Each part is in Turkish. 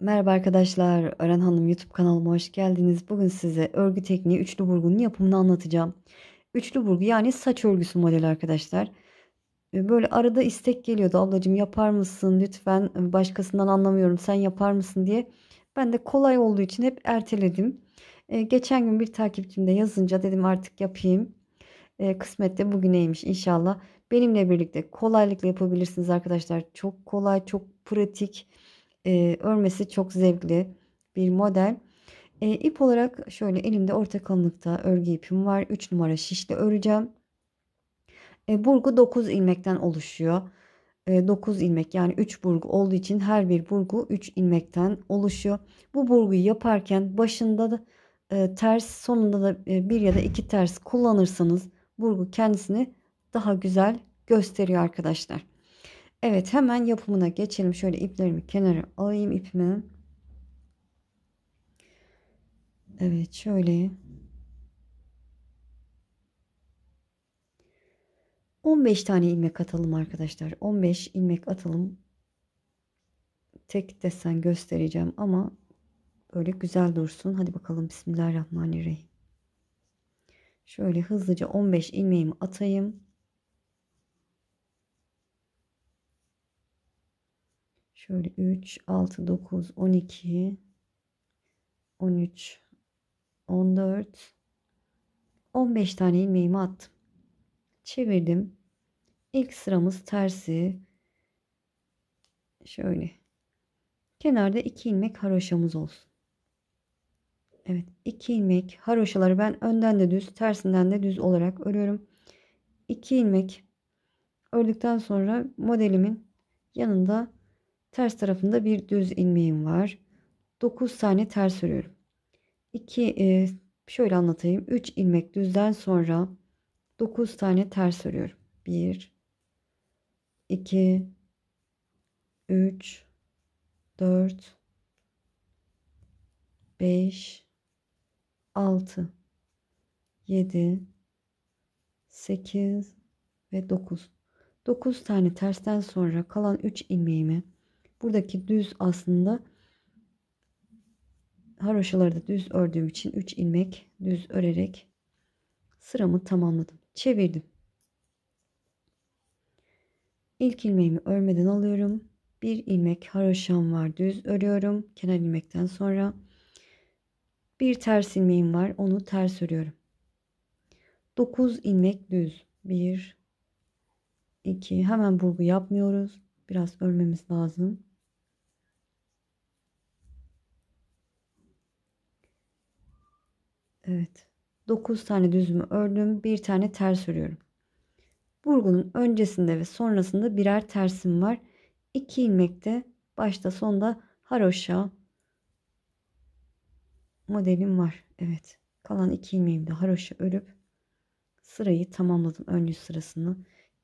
Merhaba arkadaşlar, Ören Hanım YouTube kanalıma hoş geldiniz. Bugün size örgü tekniği üçlü burgunun yapımını anlatacağım. Üçlü burgu yani saç örgüsü modeli arkadaşlar. Ee, böyle arada istek geliyordu. Ablacığım yapar mısın lütfen ee, başkasından anlamıyorum sen yapar mısın diye. Ben de kolay olduğu için hep erteledim. Ee, geçen gün bir takipçimde yazınca dedim artık yapayım. Ee, de bugüneymiş inşallah. Benimle birlikte kolaylıkla yapabilirsiniz arkadaşlar. Çok kolay, çok pratik e, örmesi çok zevkli bir model. E, ip olarak şöyle elimde orta kalınlıkta örgü ipim var. 3 numara şişle öreceğim. E, burgu 9 ilmekten oluşuyor. 9 e, ilmek yani 3 burgu olduğu için her bir burgu 3 ilmekten oluşuyor. Bu burguyu yaparken başında da e, ters sonunda da e, bir ya da iki ters kullanırsanız burgu kendisini daha güzel gösteriyor arkadaşlar. Evet hemen yapımına geçelim. Şöyle iplerimi kenara alayım ipimi. Evet şöyle. 15 tane ilmek atalım arkadaşlar. 15 ilmek atalım. Tek desen göstereceğim ama böyle güzel dursun. Hadi bakalım Bismillahirrahmanirrahim. Şöyle hızlıca 15 ilmeğimi atayım. Şöyle 3, 6, 9, 12, 13, 14, 15 tane ilmeğimi attım. Çevirdim. İlk sıramız tersi. Şöyle. Kenarda 2 ilmek haroşamız olsun. Evet 2 ilmek haroşaları ben önden de düz tersinden de düz olarak örüyorum. 2 ilmek ördükten sonra modelimin yanında Ters tarafında bir düz ilmeğim var. 9 tane ters örüyorum. 2 e, şöyle anlatayım. 3 ilmek düzden sonra 9 tane ters örüyorum. 1 2 3 4 5 6 7 8 ve 9. 9 tane tersten sonra kalan 3 ilmeğimi Buradaki düz aslında haroşaları da düz ördüğüm için 3 ilmek düz örerek sıramı tamamladım. Çevirdim. İlk ilmeğimi örmeden alıyorum. Bir ilmek haroşam var düz örüyorum. Kenar ilmekten sonra bir ters ilmeğim var onu ters örüyorum. 9 ilmek düz. 1 2 hemen burgu yapmıyoruz. Biraz örmemiz lazım. Evet. 9 tane düzümü ördüm. Bir tane ters örüyorum. Burgunun öncesinde ve sonrasında birer tersim var. 2 ilmekte başta sonda haroşa modelim var. Evet. Kalan 2 ilmeğimi de haroşa örüp sırayı tamamladım. Ön yüz sırasını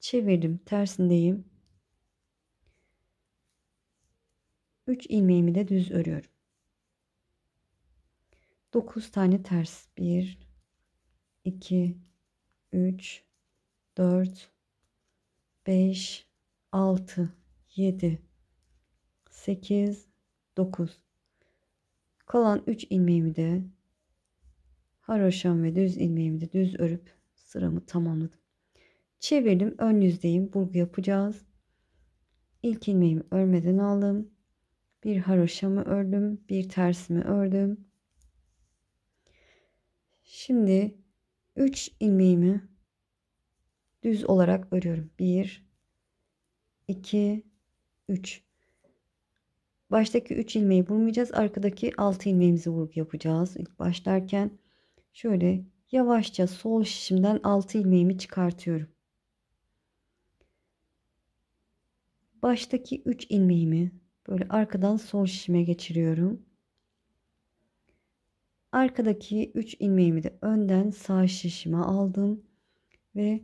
çevirdim. Tersindeyim. 3 ilmeğimi de düz örüyorum. 9 tane ters 1 2 3 4 5 6 7 8 9 kalan 3 ilmeğimi de haroşam ve düz ilmeğimi de düz örüp sıramı tamamladım çevirdim ön yüzdeyim burgu yapacağız İlk ilmeğimi örmeden aldım bir haroşamı ördüm bir tersimi ördüm Şimdi 3 ilmeğimi düz olarak örüyorum. 1 2 3 Baştaki 3 ilmeği vurmayacağız. Arkadaki 6 ilmeğimizi vurgu yapacağız. İlk başlarken şöyle yavaşça sol şişimden 6 ilmeğimi çıkartıyorum. Baştaki 3 ilmeğimi böyle arkadan sol şişime geçiriyorum. Arkadaki 3 ilmeğimi de önden sağ şişime aldım. Ve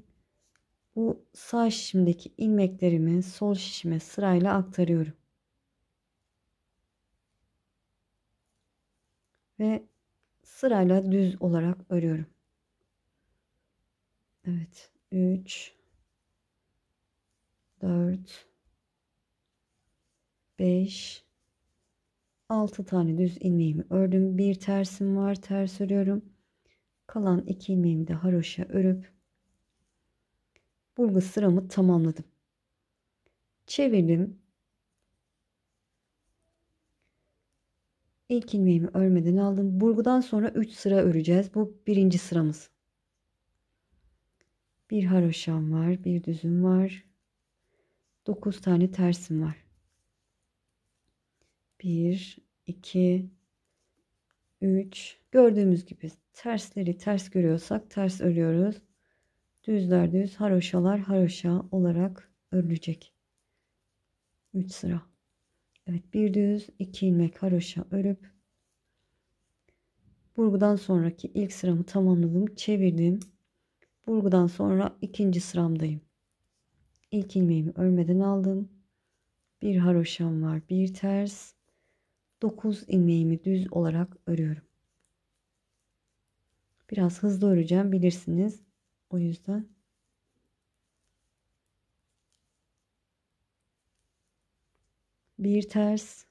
bu sağ şişimdeki ilmeklerimi sol şişime sırayla aktarıyorum. Ve sırayla düz olarak örüyorum. Evet. 3 4 5 6 tane düz ilmeğimi ördüm. Bir tersim var. Ters örüyorum. Kalan 2 ilmeğimi de haroşa örüp burgu sıramı tamamladım. Çevirdim. İlk ilmeğimi örmeden aldım. Burgudan sonra 3 sıra öreceğiz. Bu birinci sıramız. Bir haroşam var. Bir düzüm var. 9 tane tersim var. 1, 2, 3. Gördüğümüz gibi tersleri ters görüyorsak ters örüyoruz. Düzler düz, haroşalar haroşa olarak örülecek. 3 sıra. Evet bir düz, 2 ilmek haroşa örüp burgudan sonraki ilk sıramı tamamladım, çevirdim. Burgudan sonra ikinci sıramdayım. İlk ilmeğimi örmeden aldım. Bir haroşam var, bir ters. 9 ilmeğimi düz olarak örüyorum. Biraz hızlı öreceğim bilirsiniz. O yüzden bir ters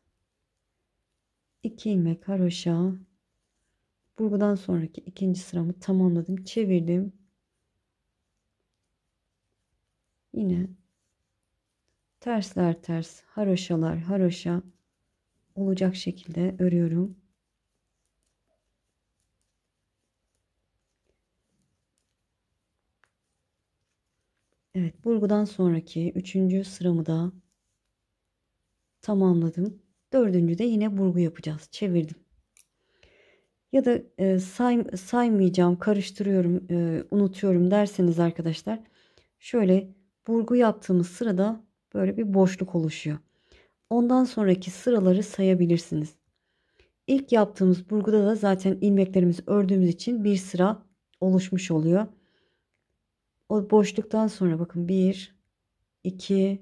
2 ilmek haroşa burgudan sonraki ikinci sıramı tamamladım çevirdim yine tersler ters haroşalar haroşa olacak şekilde örüyorum. Evet burgudan sonraki üçüncü sıramı da tamamladım. Dördüncü de yine burgu yapacağız. Çevirdim. Ya da e, say, saymayacağım, karıştırıyorum, e, unutuyorum derseniz arkadaşlar. Şöyle burgu yaptığımız sırada böyle bir boşluk oluşuyor. Ondan sonraki sıraları sayabilirsiniz. İlk yaptığımız burguda da zaten ilmeklerimizi ördüğümüz için bir sıra oluşmuş oluyor. O boşluktan sonra bakın 1, 2,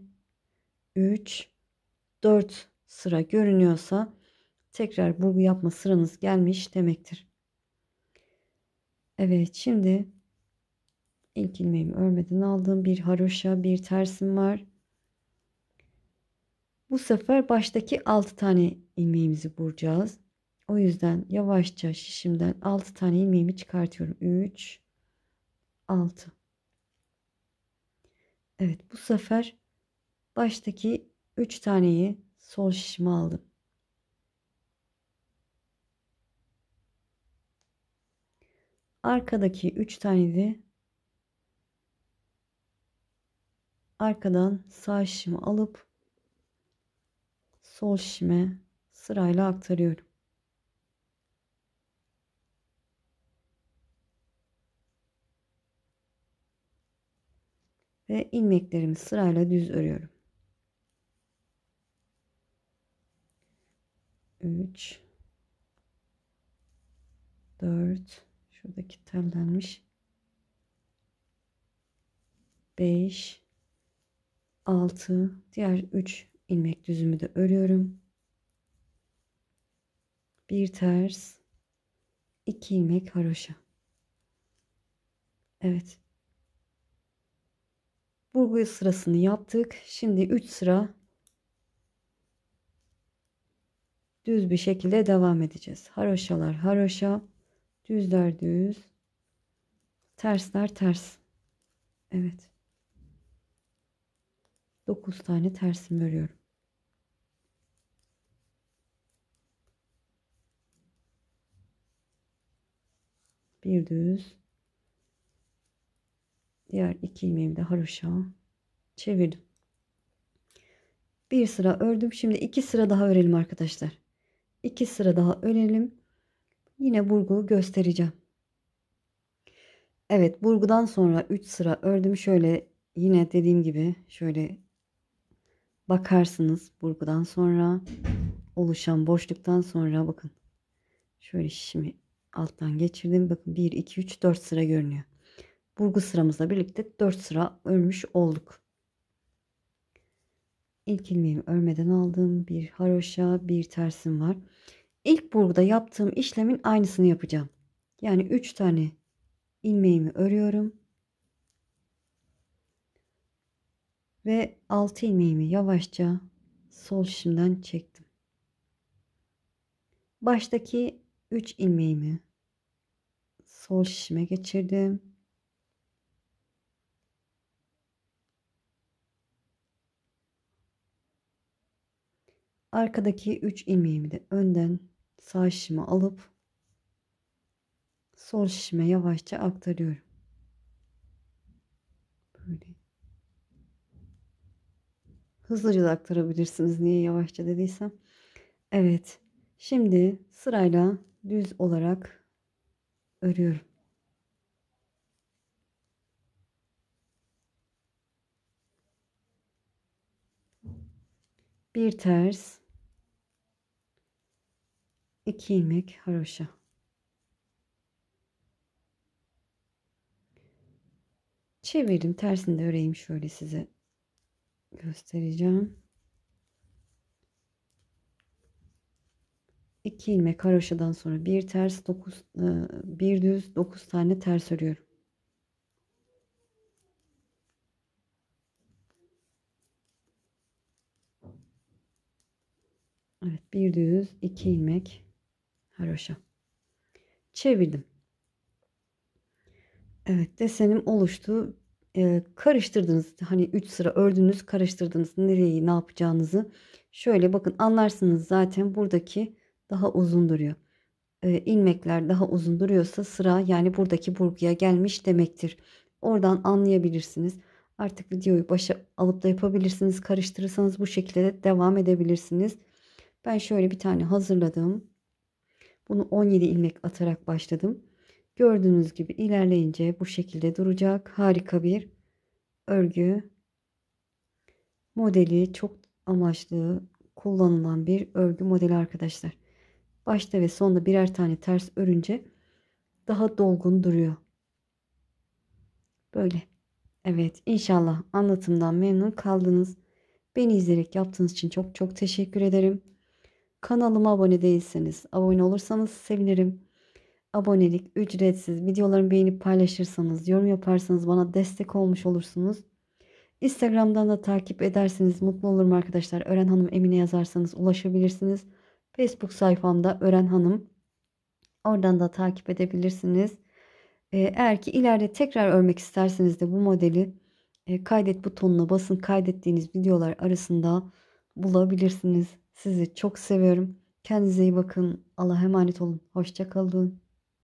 3, 4 sıra görünüyorsa tekrar burgu yapma sıranız gelmiş demektir. Evet şimdi ilk ilmeğimi örmeden aldım. Bir haroşa, bir tersim var. Bu sefer baştaki 6 tane ilmeğimizi vuracağız. O yüzden yavaşça şişimden 6 tane ilmeğimi çıkartıyorum. 3 6 Evet bu sefer baştaki 3 taneyi sol şişime aldım. Arkadaki 3 tane de arkadan sağ şişimi alıp sol şişime sırayla aktarıyorum. Ve ilmeklerimi sırayla düz örüyorum. 3 4 şuradaki tellenmiş 5 6 diğer 3 ilmek düzümü de örüyorum. Bir ters, iki ilmek haroşa. Evet. Burgu sırasını yaptık. Şimdi 3 sıra düz bir şekilde devam edeceğiz. Haroşalar haroşa, düzler düz, tersler ters. Evet. 9 tane tersim örüyorum. Bir düz. Diğer iki ilmeğimi de haroşa çevirdim. Bir sıra ördüm. Şimdi iki sıra daha örelim arkadaşlar. İki sıra daha örelim. Yine burgu göstereceğim. Evet burgudan sonra 3 sıra ördüm. Şöyle yine dediğim gibi şöyle bakarsınız burgudan sonra oluşan boşluktan sonra bakın. Şöyle şişimi alttan geçirdim. Bakın 1, 2, 3, 4 sıra görünüyor. Burgu sıramızla birlikte 4 sıra örmüş olduk. İlk ilmeğimi örmeden aldım. Bir haroşa, bir tersim var. İlk burguda yaptığım işlemin aynısını yapacağım. Yani 3 tane ilmeğimi örüyorum. Ve altı ilmeğimi yavaşça sol şişimden çektim. Baştaki 3 ilmeğimi sol şişime geçirdim. Arkadaki 3 ilmeğimi de önden sağ şişime alıp sol şişime yavaşça aktarıyorum. Hızlıca da aktarabilirsiniz niye yavaşça dediysem. Evet. Şimdi sırayla düz olarak örüyorum. Bir ters, iki ilmek haroşa. Çevirdim tersini de öreyim şöyle size göstereceğim. 2 ilmek haroşadan sonra bir ters 9 e, bir düz 9 tane ters örüyorum. Evet bir düz iki ilmek haroşa. Çevirdim. Evet desenim oluştu karıştırdınız. Hani 3 sıra ördünüz karıştırdınız nereyi ne yapacağınızı. Şöyle bakın anlarsınız zaten buradaki daha uzun duruyor. ilmekler daha uzun duruyorsa sıra yani buradaki burguya gelmiş demektir. Oradan anlayabilirsiniz. Artık videoyu başa alıp da yapabilirsiniz. Karıştırırsanız bu şekilde de devam edebilirsiniz. Ben şöyle bir tane hazırladım. Bunu 17 ilmek atarak başladım. Gördüğünüz gibi ilerleyince bu şekilde duracak. Harika bir örgü modeli çok amaçlı kullanılan bir örgü modeli arkadaşlar. Başta ve sonda birer tane ters örünce daha dolgun duruyor. Böyle. Evet inşallah anlatımdan memnun kaldınız. Beni izleyerek yaptığınız için çok çok teşekkür ederim. Kanalıma abone değilseniz abone olursanız sevinirim. Abonelik ücretsiz. Videolarımı beğenip paylaşırsanız, yorum yaparsanız bana destek olmuş olursunuz. Instagram'dan da takip edersiniz. Mutlu olurum arkadaşlar. Ören Hanım Emine yazarsanız ulaşabilirsiniz. Facebook sayfamda Ören Hanım. Oradan da takip edebilirsiniz. Ee, eğer ki ileride tekrar örmek isterseniz de bu modeli e, kaydet butonuna basın. Kaydettiğiniz videolar arasında bulabilirsiniz. Sizi çok seviyorum. Kendinize iyi bakın. Allah'a emanet olun. Hoşçakalın.